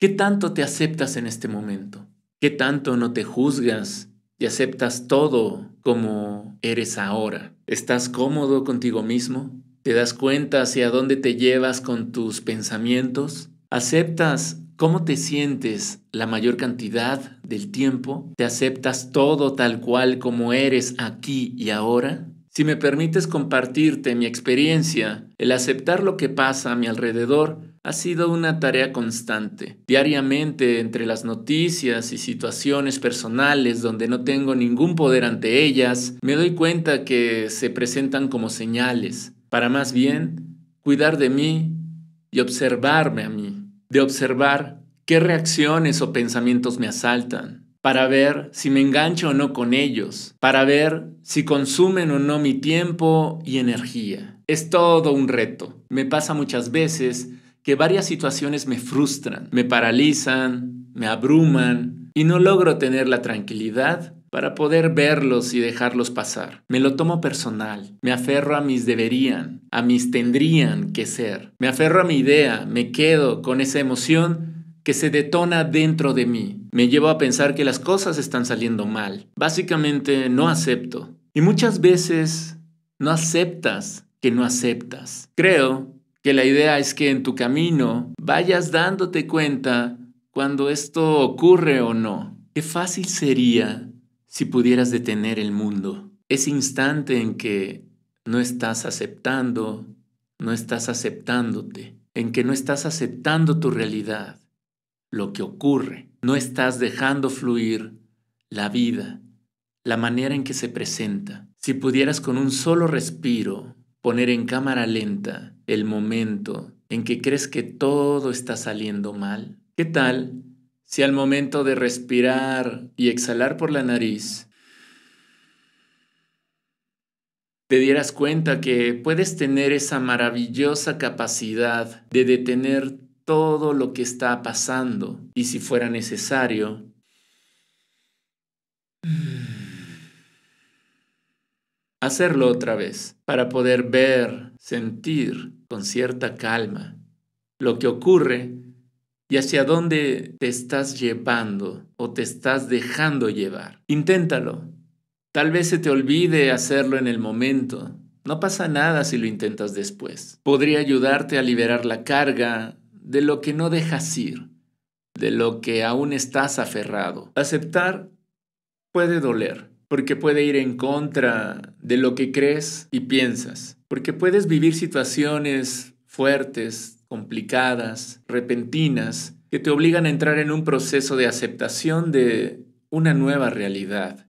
¿Qué tanto te aceptas en este momento? ¿Qué tanto no te juzgas y aceptas todo como eres ahora? ¿Estás cómodo contigo mismo? ¿Te das cuenta hacia dónde te llevas con tus pensamientos? ¿Aceptas cómo te sientes la mayor cantidad del tiempo? ¿Te aceptas todo tal cual como eres aquí y ahora? Si me permites compartirte mi experiencia, el aceptar lo que pasa a mi alrededor ha sido una tarea constante. Diariamente, entre las noticias y situaciones personales donde no tengo ningún poder ante ellas, me doy cuenta que se presentan como señales, para más bien cuidar de mí y observarme a mí, de observar qué reacciones o pensamientos me asaltan, para ver si me engancho o no con ellos, para ver si consumen o no mi tiempo y energía. Es todo un reto. Me pasa muchas veces que varias situaciones me frustran, me paralizan, me abruman y no logro tener la tranquilidad para poder verlos y dejarlos pasar. Me lo tomo personal, me aferro a mis deberían, a mis tendrían que ser, me aferro a mi idea, me quedo con esa emoción que se detona dentro de mí, me llevo a pensar que las cosas están saliendo mal. Básicamente no acepto. Y muchas veces no aceptas que no aceptas. Creo que la idea es que en tu camino vayas dándote cuenta cuando esto ocurre o no. Qué fácil sería si pudieras detener el mundo. Ese instante en que no estás aceptando, no estás aceptándote, en que no estás aceptando tu realidad, lo que ocurre, no estás dejando fluir la vida, la manera en que se presenta. Si pudieras con un solo respiro poner en cámara lenta el momento en que crees que todo está saliendo mal? ¿Qué tal si al momento de respirar y exhalar por la nariz, te dieras cuenta que puedes tener esa maravillosa capacidad de detener todo lo que está pasando y si fuera necesario, hacerlo otra vez para poder ver, sentir con cierta calma lo que ocurre y hacia dónde te estás llevando o te estás dejando llevar. Inténtalo. Tal vez se te olvide hacerlo en el momento. No pasa nada si lo intentas después. Podría ayudarte a liberar la carga de lo que no dejas ir, de lo que aún estás aferrado. Aceptar puede doler, porque puede ir en contra de lo que crees y piensas, porque puedes vivir situaciones fuertes, complicadas, repentinas, que te obligan a entrar en un proceso de aceptación de una nueva realidad,